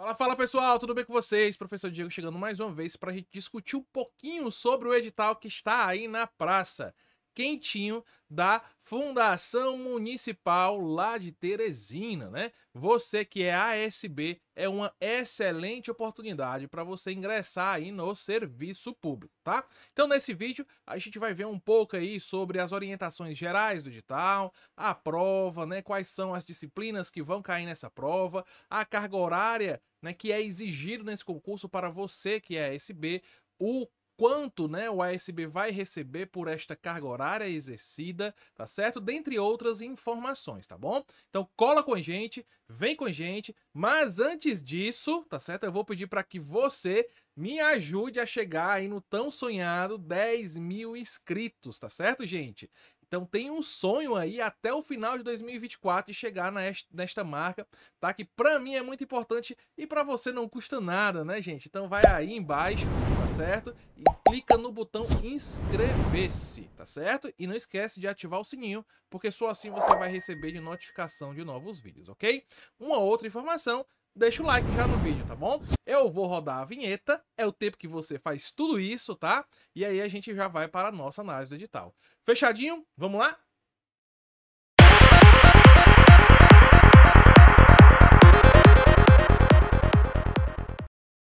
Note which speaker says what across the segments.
Speaker 1: Fala, fala pessoal, tudo bem com vocês? Professor Diego chegando mais uma vez para a gente discutir um pouquinho sobre o edital que está aí na praça quentinho da Fundação Municipal lá de Teresina, né? Você que é ASB é uma excelente oportunidade para você ingressar aí no serviço público, tá? Então nesse vídeo a gente vai ver um pouco aí sobre as orientações gerais do edital, a prova, né, quais são as disciplinas que vão cair nessa prova, a carga horária né, que é exigido nesse concurso para você que é ASB, o quanto né, o ASB vai receber por esta carga horária exercida, tá certo? Dentre outras informações, tá bom? Então cola com a gente, vem com a gente, mas antes disso, tá certo? Eu vou pedir para que você me ajude a chegar aí no tão sonhado 10 mil inscritos, tá certo, gente? Então tem um sonho aí até o final de 2024 de chegar nesta marca, tá? Que para mim é muito importante e para você não custa nada, né, gente? Então vai aí embaixo, tá certo? E clica no botão inscrever-se, tá certo? E não esquece de ativar o sininho, porque só assim você vai receber de notificação de novos vídeos, ok? Uma outra informação deixa o like já no vídeo, tá bom? Eu vou rodar a vinheta, é o tempo que você faz tudo isso, tá? E aí a gente já vai para a nossa análise do edital. Fechadinho? Vamos lá?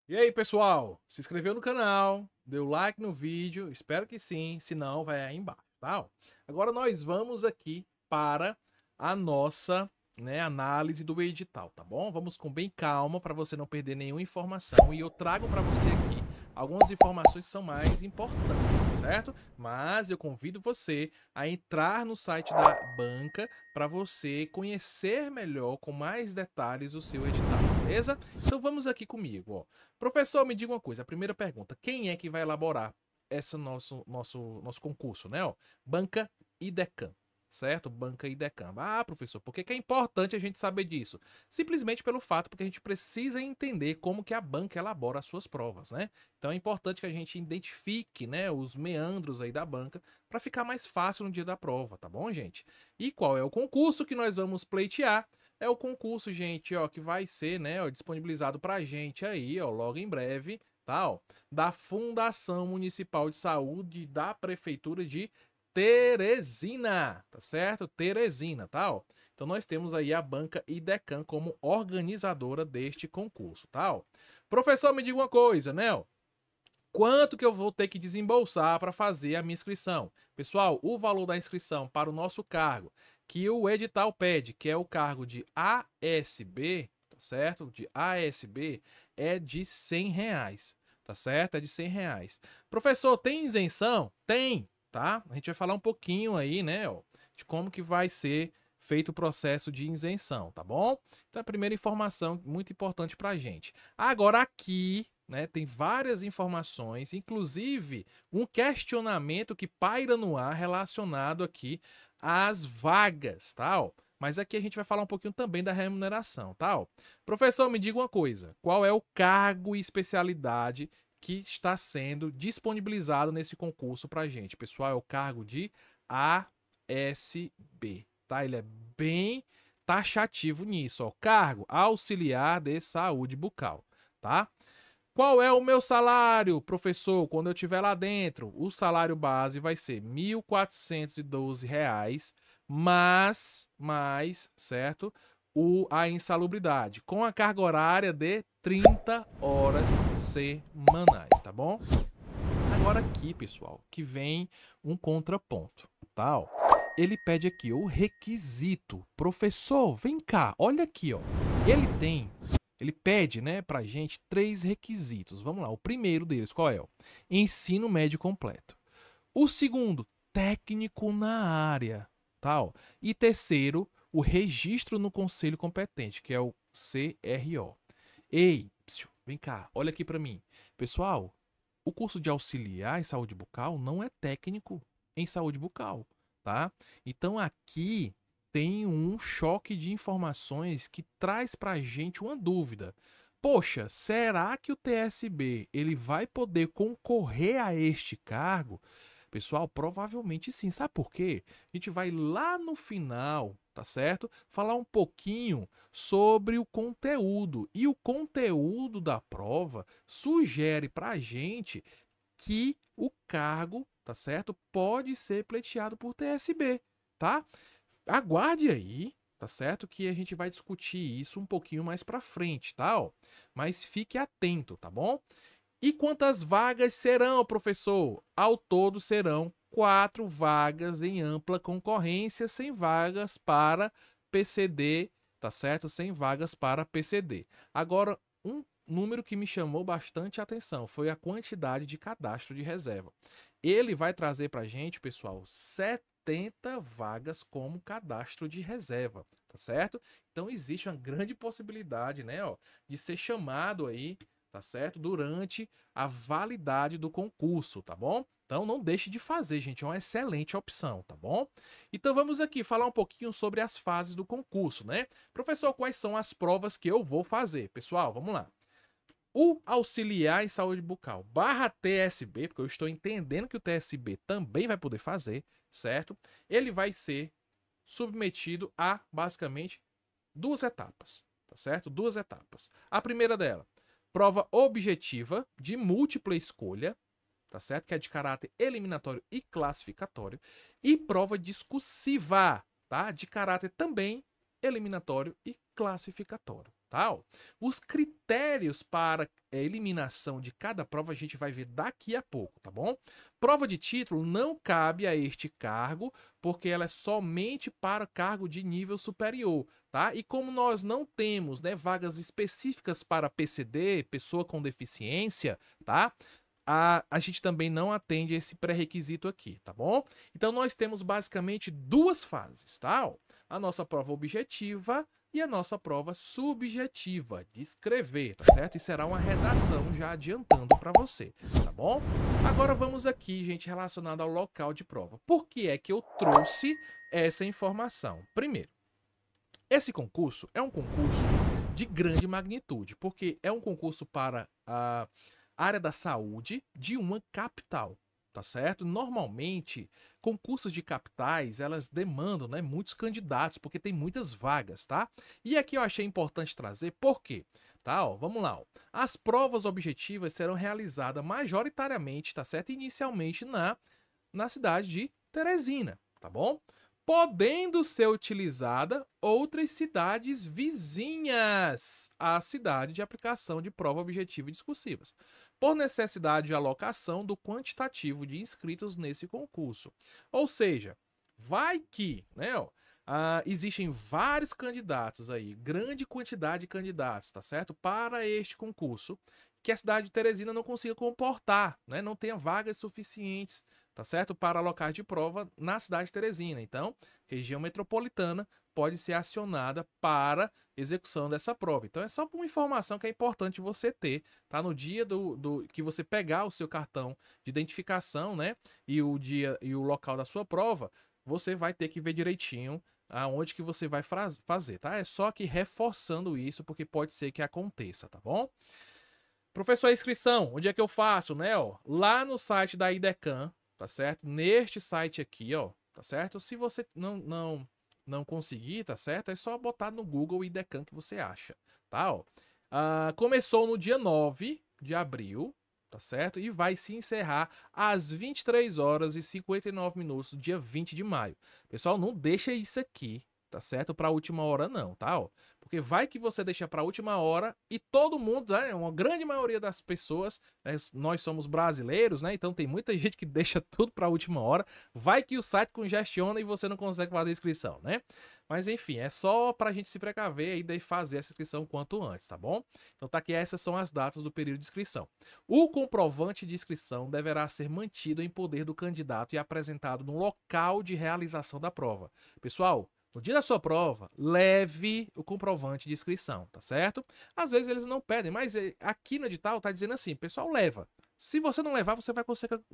Speaker 1: E aí, pessoal? Se inscreveu no canal? Deu like no vídeo? Espero que sim, se não, vai aí embaixo, tá? Agora nós vamos aqui para a nossa né, análise do edital, tá bom? Vamos com bem calma para você não perder nenhuma informação e eu trago para você aqui algumas informações que são mais importantes, tá certo? Mas eu convido você a entrar no site da banca para você conhecer melhor com mais detalhes o seu edital, beleza? Então vamos aqui comigo, ó. Professor, me diga uma coisa, a primeira pergunta, quem é que vai elaborar esse nosso nosso nosso concurso, né, ó? Banca e Decan, certo? Banca e decamba. Ah, professor, por que é importante a gente saber disso? Simplesmente pelo fato porque a gente precisa entender como que a banca elabora as suas provas, né? Então é importante que a gente identifique, né, os meandros aí da banca para ficar mais fácil no dia da prova, tá bom, gente? E qual é o concurso que nós vamos pleitear? É o concurso, gente, ó, que vai ser, né, ó, disponibilizado pra gente aí, ó, logo em breve, tal, tá, da Fundação Municipal de Saúde da Prefeitura de Teresina, tá certo? Teresina, tá? Ó. Então nós temos aí a banca Idecan como organizadora deste concurso, tá? Ó. Professor, me diga uma coisa, né? Quanto que eu vou ter que desembolsar para fazer a minha inscrição? Pessoal, o valor da inscrição para o nosso cargo que o edital pede, que é o cargo de ASB, tá certo? De ASB é de 100 reais, tá certo? É de 100 reais. Professor, tem isenção? Tem, tá? A gente vai falar um pouquinho aí, né, ó, de como que vai ser feito o processo de isenção, tá bom? Então, a primeira informação muito importante para a gente. Agora, aqui, né, tem várias informações, inclusive um questionamento que paira no ar relacionado aqui às vagas, tal. Tá, Mas aqui a gente vai falar um pouquinho também da remuneração, tal. Tá, Professor, me diga uma coisa: qual é o cargo e especialidade que está sendo disponibilizado nesse concurso para gente. Pessoal, é o cargo de ASB, tá? Ele é bem taxativo nisso, ó. Cargo auxiliar de saúde bucal, tá? Qual é o meu salário, professor? Quando eu estiver lá dentro, o salário base vai ser R$ 1.412, mas, mais, certo? o, a insalubridade, com a carga horária de 30 horas semanais, tá bom? Agora aqui, pessoal, que vem um contraponto, tal. Tá, ele pede aqui o requisito. Professor, vem cá, olha aqui, ó. Ele tem ele pede, né, pra gente três requisitos. Vamos lá, o primeiro deles qual é? Ensino médio completo. O segundo, técnico na área, tal. Tá, e terceiro, o registro no conselho competente, que é o CRO. Ei, psiu, vem cá, olha aqui para mim. Pessoal, o curso de auxiliar em saúde bucal não é técnico em saúde bucal, tá? Então aqui tem um choque de informações que traz para a gente uma dúvida. Poxa, será que o TSB ele vai poder concorrer a este cargo? Pessoal, provavelmente sim. Sabe por quê? A gente vai lá no final, tá certo? Falar um pouquinho sobre o conteúdo. E o conteúdo da prova sugere para a gente que o cargo, tá certo? Pode ser pleiteado por TSB, tá? Aguarde aí, tá certo? Que a gente vai discutir isso um pouquinho mais para frente, tá? mas fique atento, tá bom? E quantas vagas serão, professor? Ao todo serão quatro vagas em ampla concorrência, sem vagas para PCD, tá certo? Sem vagas para PCD. Agora, um número que me chamou bastante atenção foi a quantidade de cadastro de reserva. Ele vai trazer para gente, pessoal, 70 vagas como cadastro de reserva, tá certo? Então existe uma grande possibilidade, né, ó, de ser chamado aí tá certo? Durante a validade do concurso, tá bom? Então não deixe de fazer, gente, é uma excelente opção, tá bom? Então vamos aqui falar um pouquinho sobre as fases do concurso, né? Professor, quais são as provas que eu vou fazer? Pessoal, vamos lá. O auxiliar em saúde bucal barra TSB, porque eu estou entendendo que o TSB também vai poder fazer, certo? Ele vai ser submetido a basicamente duas etapas, tá certo? Duas etapas. A primeira dela, prova objetiva de múltipla escolha, tá certo? Que é de caráter eliminatório e classificatório, e prova discursiva, tá? De caráter também eliminatório e classificatório tal. Os critérios para é, eliminação de cada prova a gente vai ver daqui a pouco, tá bom? Prova de título não cabe a este cargo, porque ela é somente para cargo de nível superior, tá? E como nós não temos, né, vagas específicas para PCD, pessoa com deficiência, tá? A, a gente também não atende esse pré-requisito aqui, tá bom? Então nós temos basicamente duas fases, tá? A nossa prova objetiva e a nossa prova subjetiva de escrever, tá certo? E será uma redação já adiantando para você, tá bom? Agora vamos aqui, gente, relacionado ao local de prova. Por que é que eu trouxe essa informação? Primeiro, esse concurso é um concurso de grande magnitude, porque é um concurso para a área da saúde de uma capital, tá certo? Normalmente, concursos de capitais, elas demandam né, muitos candidatos, porque tem muitas vagas, tá? E aqui eu achei importante trazer, por quê? Tá, ó, vamos lá. Ó. As provas objetivas serão realizadas majoritariamente, tá certo? Inicialmente na, na cidade de Teresina, tá bom? podendo ser utilizada outras cidades vizinhas à cidade de aplicação de prova objetiva e discursivas, por necessidade de alocação do quantitativo de inscritos nesse concurso. Ou seja, vai que, né? Ó, Uh, existem vários candidatos aí, grande quantidade de candidatos, tá certo? Para este concurso, que a cidade de Teresina não consiga comportar, né? Não tenha vagas suficientes tá certo? Para locais de prova na cidade de Teresina. Então, região metropolitana pode ser acionada para execução dessa prova. Então, é só uma informação que é importante você ter, tá? No dia do, do que você pegar o seu cartão de identificação, né? E o dia e o local da sua prova, você vai ter que ver direitinho aonde que você vai fazer, tá? É só que reforçando isso, porque pode ser que aconteça, tá bom? Professor, a inscrição, onde é que eu faço, né? Ó, lá no site da IDECAN, tá certo? Neste site aqui, ó, tá certo? Se você não não não conseguir, tá certo? É só botar no Google IDECAN que você acha, tá, ó. Uh, começou no dia 9 de abril, tá certo? E vai se encerrar às 23 horas e 59 minutos do dia 20 de maio. Pessoal, não deixa isso aqui tá certo? Para a última hora não, tá? Ó, porque vai que você deixa para a última hora e todo mundo, né, uma grande maioria das pessoas, né, nós somos brasileiros, né? Então tem muita gente que deixa tudo para a última hora. Vai que o site congestiona e você não consegue fazer a inscrição, né? Mas enfim, é só para a gente se precaver e daí fazer essa inscrição quanto antes, tá bom? Então tá aqui, essas são as datas do período de inscrição. O comprovante de inscrição deverá ser mantido em poder do candidato e apresentado no local de realização da prova. Pessoal, no dia da sua prova, leve o comprovante de inscrição, tá certo? Às vezes eles não pedem, mas eh, aqui no edital tá dizendo assim, pessoal, leva. Se você não levar, você vai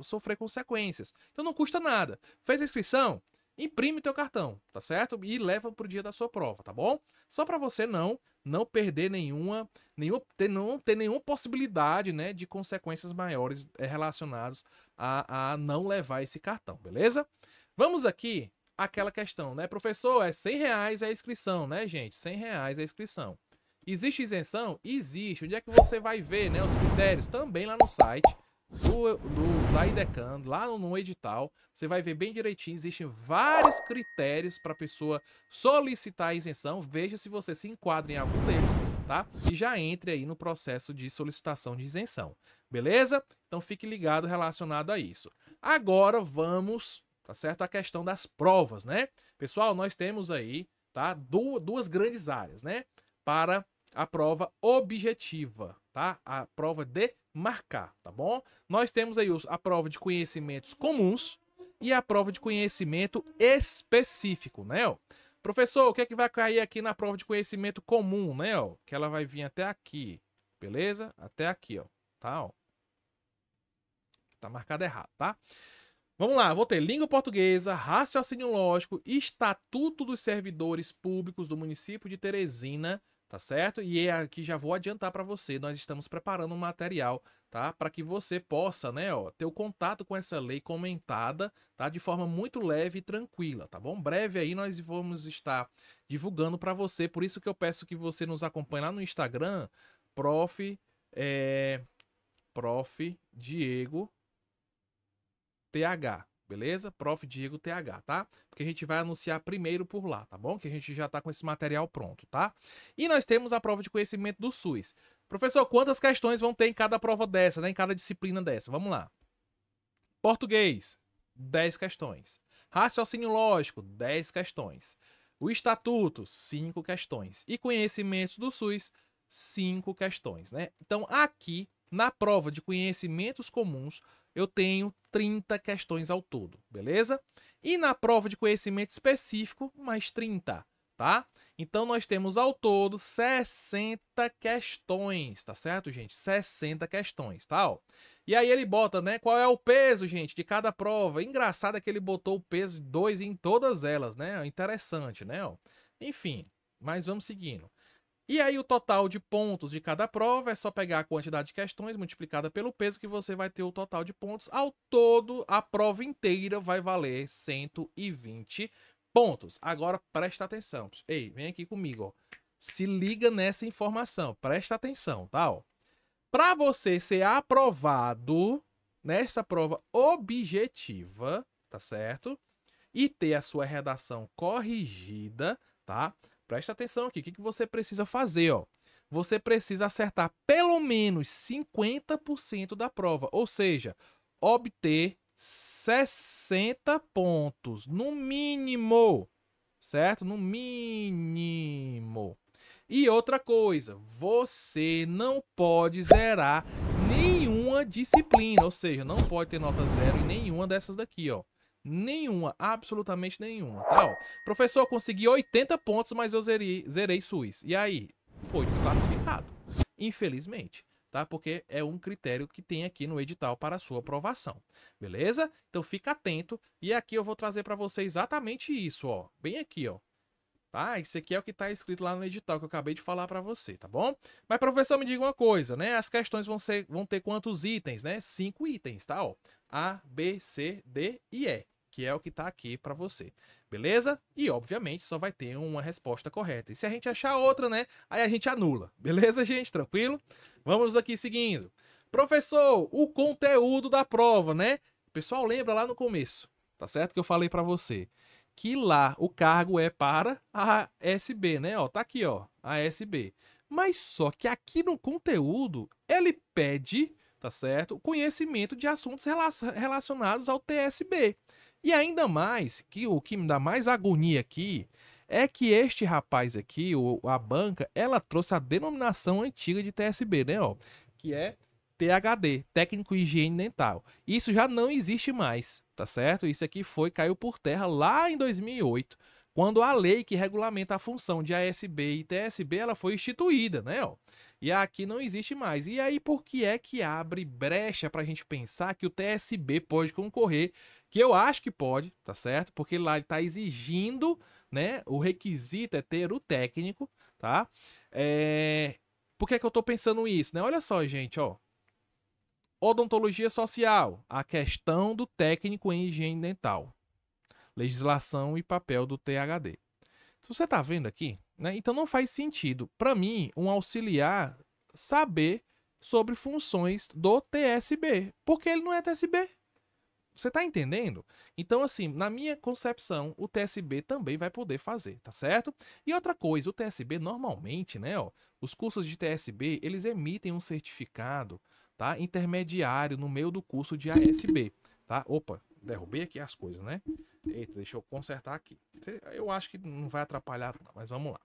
Speaker 1: sofrer consequências. Então não custa nada. Fez a inscrição? Imprime teu cartão, tá certo? E leva pro dia da sua prova, tá bom? Só para você não não perder nenhuma, nenhuma ter, não ter nenhuma possibilidade, né, de consequências maiores eh, relacionadas a, a não levar esse cartão, beleza? Vamos aqui aquela questão, né? Professor, é 100 reais é a inscrição, né, gente? 100 reais é a inscrição. Existe isenção? Existe. Onde é que você vai ver né, os critérios? Também lá no site do, do, da IDECAN, lá no, no edital. Você vai ver bem direitinho. Existem vários critérios para a pessoa solicitar a isenção. Veja se você se enquadra em algum deles, tá? E já entre aí no processo de solicitação de isenção. Beleza? Então fique ligado relacionado a isso. Agora vamos tá certo? A questão das provas, né? Pessoal, nós temos aí, tá? Du duas grandes áreas, né? Para a prova objetiva, tá? A prova de marcar, tá bom? Nós temos aí a prova de conhecimentos comuns e a prova de conhecimento específico, né? Professor, o que é que vai cair aqui na prova de conhecimento comum, né? Que ela vai vir até aqui, beleza? Até aqui, ó, tá? Ó. Tá marcado errado, tá? Vamos lá, vou ter língua portuguesa, raciocínio lógico, estatuto dos servidores públicos do município de Teresina, tá certo? E é aqui já vou adiantar para você, nós estamos preparando um material, tá? Para que você possa, né, ó, ter o contato com essa lei comentada, tá? De forma muito leve e tranquila, tá bom? Breve aí nós vamos estar divulgando para você, por isso que eu peço que você nos acompanhe lá no Instagram, prof. É, prof. Diego TH, beleza? Prof. Diego TH, tá? Porque a gente vai anunciar primeiro por lá, tá bom? Que a gente já tá com esse material pronto, tá? E nós temos a prova de conhecimento do SUS. Professor, quantas questões vão ter em cada prova dessa, né? Em cada disciplina dessa? Vamos lá. Português, 10 questões. Raciocínio lógico, 10 questões. O estatuto, 5 questões. E conhecimentos do SUS, 5 questões, né? Então, aqui, na prova de conhecimentos comuns, eu tenho 30 questões ao todo, beleza? E na prova de conhecimento específico, mais 30, tá? Então nós temos ao todo 60 questões, tá certo, gente? 60 questões, tá? Ó. E aí ele bota, né, qual é o peso, gente, de cada prova. Engraçado é que ele botou o peso de 2 em todas elas, né? Interessante, né? Ó. Enfim, mas vamos seguindo. E aí o total de pontos de cada prova é só pegar a quantidade de questões multiplicada pelo peso que você vai ter o total de pontos. Ao todo, a prova inteira vai valer 120 pontos. Agora presta atenção. Ei, vem aqui comigo, ó. Se liga nessa informação. Presta atenção, tá, ó. Para você ser aprovado nessa prova objetiva, tá certo? E ter a sua redação corrigida, tá? Presta atenção aqui, o que, que você precisa fazer, ó? Você precisa acertar pelo menos 50% da prova, ou seja, obter 60 pontos, no mínimo, certo? No mínimo. E outra coisa, você não pode zerar nenhuma disciplina, ou seja, não pode ter nota zero em nenhuma dessas daqui, ó. Nenhuma, absolutamente nenhuma, tá? Ó, professor, consegui 80 pontos, mas eu zerei, zerei SUS. E aí? Foi desclassificado, infelizmente, tá? Porque é um critério que tem aqui no edital para sua aprovação, beleza? Então fica atento e aqui eu vou trazer para você exatamente isso, ó. Bem aqui, ó. Tá? Isso aqui é o que está escrito lá no edital que eu acabei de falar para você, tá bom? Mas professor, me diga uma coisa, né? As questões vão, ser, vão ter quantos itens, né? Cinco itens, tá? Ó, a, B, C, D e E que é o que está aqui para você. Beleza? E obviamente só vai ter uma resposta correta. E se a gente achar outra, né? Aí a gente anula. Beleza, gente? Tranquilo? Vamos aqui seguindo. Professor, o conteúdo da prova, né? Pessoal, lembra lá no começo, tá certo que eu falei para você que lá o cargo é para a SB, né? Ó, tá aqui, ó, a SB. Mas só que aqui no conteúdo ele pede, tá certo? conhecimento de assuntos relacionados ao TSB. E ainda mais, que o que me dá mais agonia aqui é que este rapaz aqui, o, a banca, ela trouxe a denominação antiga de TSB, né, ó, que é THD, técnico higiene dental. Isso já não existe mais, tá certo? Isso aqui foi caiu por terra lá em 2008, quando a lei que regulamenta a função de ASB e TSB, ela foi instituída, né, ó. E aqui não existe mais. E aí por que é que abre brecha para a gente pensar que o TSB pode concorrer que eu acho que pode, tá certo? Porque lá ele tá exigindo, né? O requisito é ter o técnico, tá? É... Por que, é que eu tô pensando isso, né? Olha só, gente, ó. Odontologia social, a questão do técnico em higiene dental. Legislação e papel do THD. você tá vendo aqui, né? Então não faz sentido para mim um auxiliar saber sobre funções do TSB, porque ele não é TSB. Você tá entendendo? Então, assim, na minha concepção, o TSB também vai poder fazer, tá certo? E outra coisa, o TSB normalmente, né, ó, os cursos de TSB, eles emitem um certificado, tá, intermediário no meio do curso de ASB, tá? Opa, derrubei aqui as coisas, né? Eita, deixa eu consertar aqui. Eu acho que não vai atrapalhar, mas vamos lá.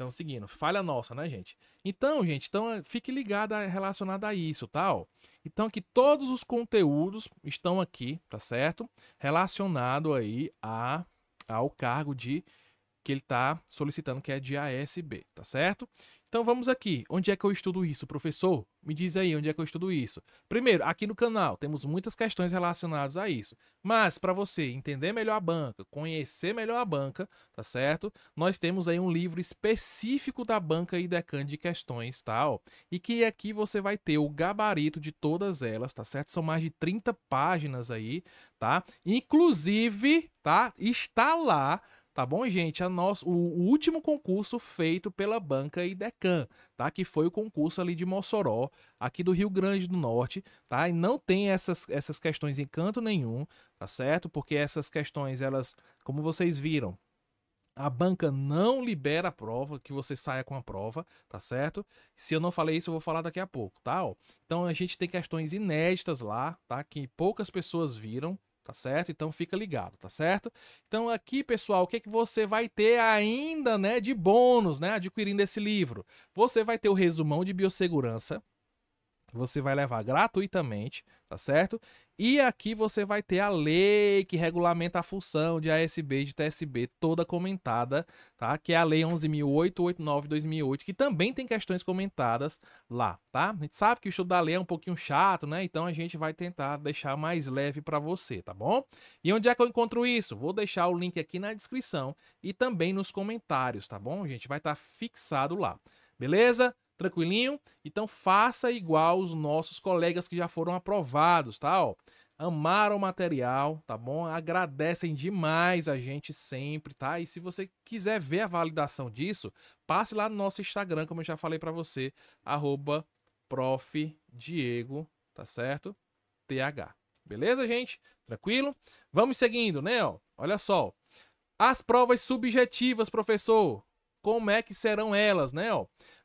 Speaker 1: Então, seguindo, falha nossa, né, gente? Então, gente, então eh, fique ligado relacionada a isso, tal. Então, que todos os conteúdos estão aqui, tá certo? Relacionado aí a, ao cargo de que ele está solicitando, que é de ASB, tá certo? Então vamos aqui. Onde é que eu estudo isso, professor? Me diz aí onde é que eu estudo isso. Primeiro, aqui no canal temos muitas questões relacionadas a isso. Mas para você entender melhor a banca, conhecer melhor a banca, tá certo? Nós temos aí um livro específico da banca e decan de questões, tal, tá, e que aqui você vai ter o gabarito de todas elas, tá certo? São mais de 30 páginas aí, tá? Inclusive, tá? Está lá Tá bom, gente? A nosso, o, o último concurso feito pela banca IDECAN, tá? Que foi o concurso ali de Mossoró, aqui do Rio Grande do Norte, tá? E não tem essas, essas questões em canto nenhum, tá certo? Porque essas questões, elas, como vocês viram, a banca não libera a prova, que você saia com a prova, tá certo? Se eu não falei isso, eu vou falar daqui a pouco, tá? então a gente tem questões inéditas lá, tá? Que poucas pessoas viram, tá certo? Então fica ligado, tá certo? Então aqui, pessoal, o que, é que você vai ter ainda, né, de bônus, né, adquirindo esse livro? Você vai ter o resumão de biossegurança, você vai levar gratuitamente, tá certo? E aqui você vai ter a lei que regulamenta a função de ASB e de TSB toda comentada, tá? Que é a lei 11.889 2008, que também tem questões comentadas lá, tá? A gente sabe que o estudo da lei é um pouquinho chato, né? Então a gente vai tentar deixar mais leve para você, tá bom? E onde é que eu encontro isso? Vou deixar o link aqui na descrição e também nos comentários, tá bom, gente? Vai estar tá fixado lá. Beleza? Tranquilinho? Então faça igual os nossos colegas que já foram aprovados, tá? Ó, amaram o material, tá bom? Agradecem demais a gente sempre, tá? E se você quiser ver a validação disso, passe lá no nosso Instagram, como eu já falei para você, arroba profdiego, tá certo? TH. Beleza, gente? Tranquilo? Vamos seguindo, né? Ó, olha só. As provas subjetivas, professor. Como é que serão elas, né? Ó,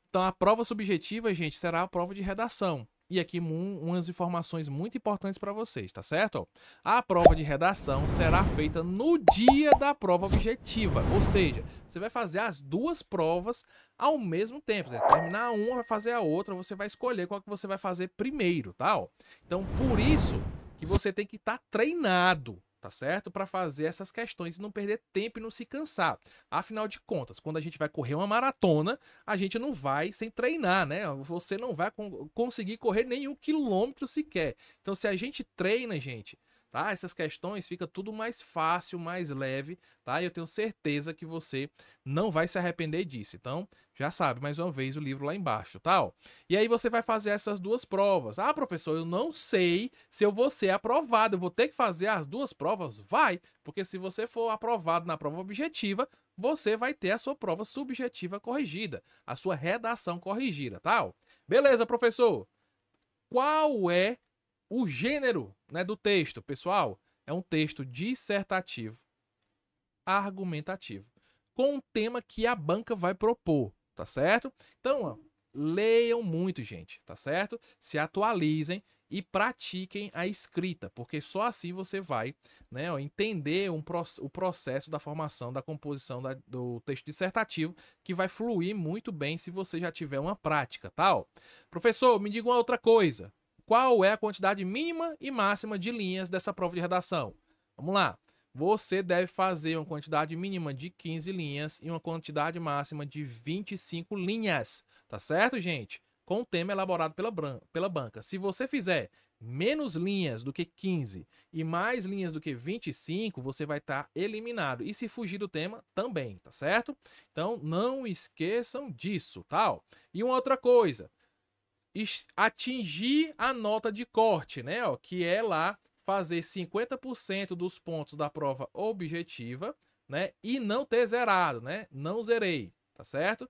Speaker 1: então, a prova subjetiva, gente, será a prova de redação e aqui um, umas informações muito importantes para vocês, tá certo? A prova de redação será feita no dia da prova objetiva, ou seja, você vai fazer as duas provas ao mesmo tempo. Você vai terminar uma, vai fazer a outra, você vai escolher qual que você vai fazer primeiro, tá? Então, por isso que você tem que estar tá treinado, tá certo? Para fazer essas questões e não perder tempo e não se cansar. Afinal de contas, quando a gente vai correr uma maratona, a gente não vai sem treinar, né? Você não vai conseguir correr nenhum quilômetro sequer. Então, se a gente treina, gente, tá? Essas questões fica tudo mais fácil, mais leve, tá? E eu tenho certeza que você não vai se arrepender disso. Então, já sabe, mais uma vez o livro lá embaixo, tal. Tá? E aí você vai fazer essas duas provas. Ah, professor, eu não sei se eu vou ser aprovado, eu vou ter que fazer as duas provas? Vai, porque se você for aprovado na prova objetiva, você vai ter a sua prova subjetiva corrigida, a sua redação corrigida, tal. Tá? Beleza, professor? Qual é o gênero né, do texto, pessoal, é um texto dissertativo, argumentativo, com um tema que a banca vai propor, tá certo? Então, ó, leiam muito, gente, tá certo? Se atualizem e pratiquem a escrita, porque só assim você vai né, ó, entender um pro o processo da formação da composição da, do texto dissertativo, que vai fluir muito bem se você já tiver uma prática, tal. Tá, Professor, me diga uma outra coisa. Qual é a quantidade mínima e máxima de linhas dessa prova de redação? Vamos lá. Você deve fazer uma quantidade mínima de 15 linhas e uma quantidade máxima de 25 linhas. Tá certo, gente? Com o tema elaborado pela, pela banca. Se você fizer menos linhas do que 15 e mais linhas do que 25, você vai estar tá eliminado. E se fugir do tema, também, tá certo? Então, não esqueçam disso, tal. E uma outra coisa, atingir a nota de corte, né? Ó, que é lá fazer 50% dos pontos da prova objetiva, né? E não ter zerado, né? Não zerei, tá certo?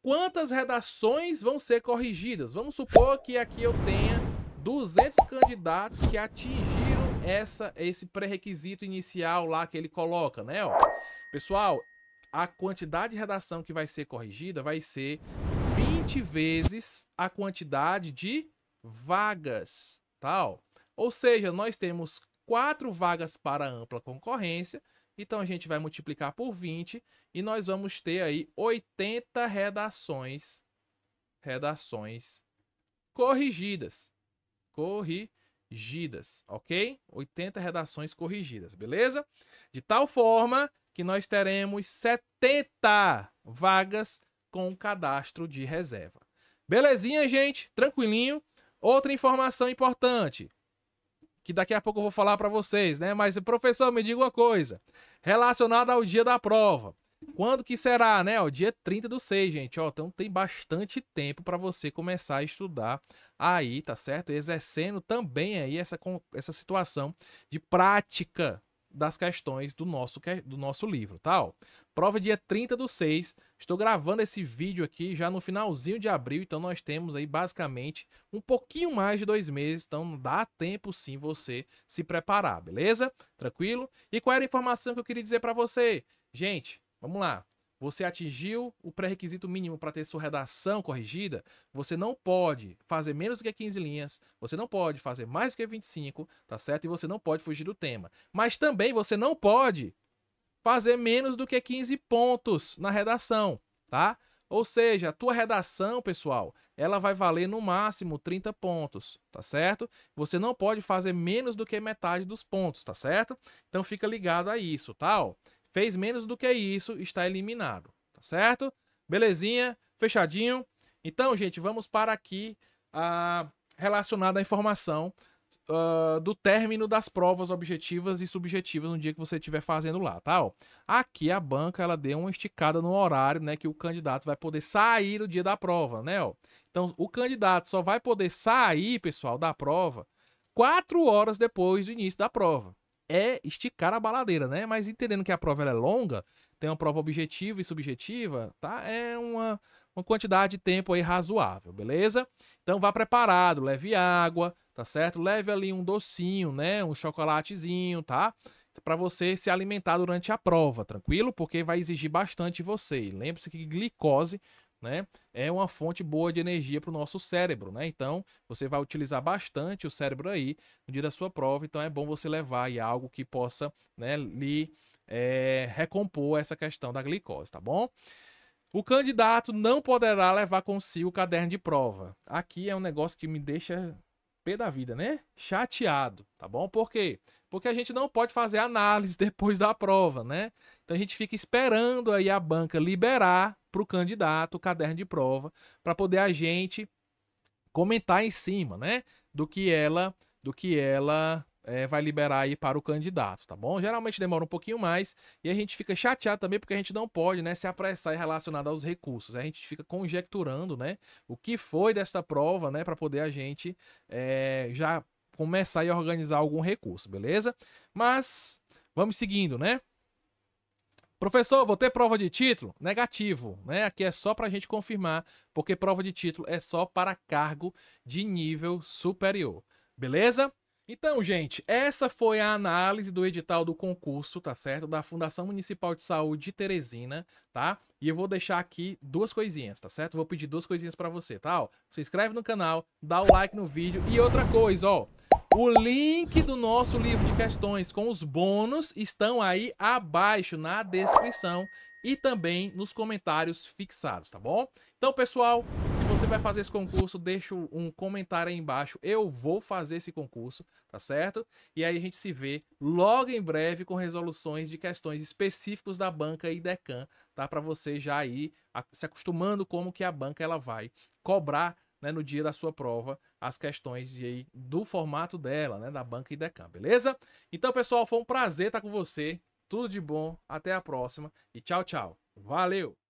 Speaker 1: Quantas redações vão ser corrigidas? Vamos supor que aqui eu tenha 200 candidatos que atingiram essa, esse pré-requisito inicial lá que ele coloca, né? Ó. Pessoal, a quantidade de redação que vai ser corrigida vai ser 20 vezes a quantidade de vagas, tal. Ou seja, nós temos quatro vagas para ampla concorrência, então a gente vai multiplicar por 20 e nós vamos ter aí 80 redações redações corrigidas. Corrigidas, OK? 80 redações corrigidas, beleza? De tal forma que nós teremos 70 vagas com o cadastro de reserva. Belezinha, gente? Tranquilinho. Outra informação importante, que daqui a pouco eu vou falar para vocês, né? Mas, professor, me diga uma coisa, relacionada ao dia da prova. Quando que será, né? O dia 30 do 6, gente. Ó, então tem bastante tempo para você começar a estudar aí, tá certo? Exercendo também aí essa, essa situação de prática das questões do nosso, do nosso livro, tal. Tá? Prova dia 30 do 6. Estou gravando esse vídeo aqui já no finalzinho de abril, então nós temos aí basicamente um pouquinho mais de dois meses, então dá tempo sim você se preparar, beleza? Tranquilo? E qual era a informação que eu queria dizer para você? Gente, vamos lá. Você atingiu o pré-requisito mínimo para ter sua redação corrigida? Você não pode fazer menos do que 15 linhas, você não pode fazer mais do que 25, tá certo? E você não pode fugir do tema. Mas também você não pode fazer menos do que 15 pontos na redação, tá? Ou seja, a tua redação, pessoal, ela vai valer no máximo 30 pontos, tá certo? Você não pode fazer menos do que metade dos pontos, tá certo? Então fica ligado a isso, tá? Ó. Fez menos do que isso, está eliminado, tá certo? Belezinha? Fechadinho? Então, gente, vamos para aqui a ah, relacionada à informação uh, do término das provas objetivas e subjetivas no dia que você estiver fazendo lá, tá? Ó, aqui a banca ela deu uma esticada no horário, né, que o candidato vai poder sair no dia da prova, né? Ó. Então, o candidato só vai poder sair, pessoal, da prova quatro horas depois do início da prova é esticar a baladeira, né? Mas entendendo que a prova é longa, tem uma prova objetiva e subjetiva, tá? É uma, uma quantidade de tempo aí razoável, beleza? Então vá preparado, leve água, tá certo? Leve ali um docinho, né? Um chocolatezinho, tá? Para você se alimentar durante a prova, tranquilo? Porque vai exigir bastante você. Lembre-se que glicose né? É uma fonte boa de energia para o nosso cérebro, né? Então, você vai utilizar bastante o cérebro aí no dia da sua prova, então é bom você levar aí algo que possa, né, lhe é, recompor essa questão da glicose, tá bom? O candidato não poderá levar consigo o caderno de prova. Aqui é um negócio que me deixa pé da vida, né? Chateado, tá bom? Por quê? Porque a gente não pode fazer análise depois da prova, né? Então a gente fica esperando aí a banca liberar para o candidato, o caderno de prova, para poder a gente comentar em cima, né, do que ela, do que ela é, vai liberar aí para o candidato, tá bom? Geralmente demora um pouquinho mais e a gente fica chateado também porque a gente não pode, né, se apressar relacionado aos recursos. A gente fica conjecturando, né, o que foi desta prova, né, para poder a gente é, já começar a organizar algum recurso, beleza? Mas vamos seguindo, né? Professor, vou ter prova de título? Negativo, né? Aqui é só para a gente confirmar, porque prova de título é só para cargo de nível superior, beleza? Então, gente, essa foi a análise do edital do concurso, tá certo? Da Fundação Municipal de Saúde de Teresina, tá? E eu vou deixar aqui duas coisinhas, tá certo? Vou pedir duas coisinhas para você, tá? Ó, se inscreve no canal, dá o like no vídeo e outra coisa, ó. O link do nosso livro de questões com os bônus estão aí abaixo na descrição e também nos comentários fixados, tá bom? Então, pessoal, se você vai fazer esse concurso, deixa um comentário aí embaixo. Eu vou fazer esse concurso, tá certo? E aí a gente se vê logo em breve com resoluções de questões específicas da banca e Decan, tá? Para você já ir se acostumando como que a banca ela vai cobrar né, no dia da sua prova as questões aí do formato dela, né, da banca e decam, beleza? Então, pessoal, foi um prazer estar com você. Tudo de bom, até a próxima e tchau, tchau. Valeu!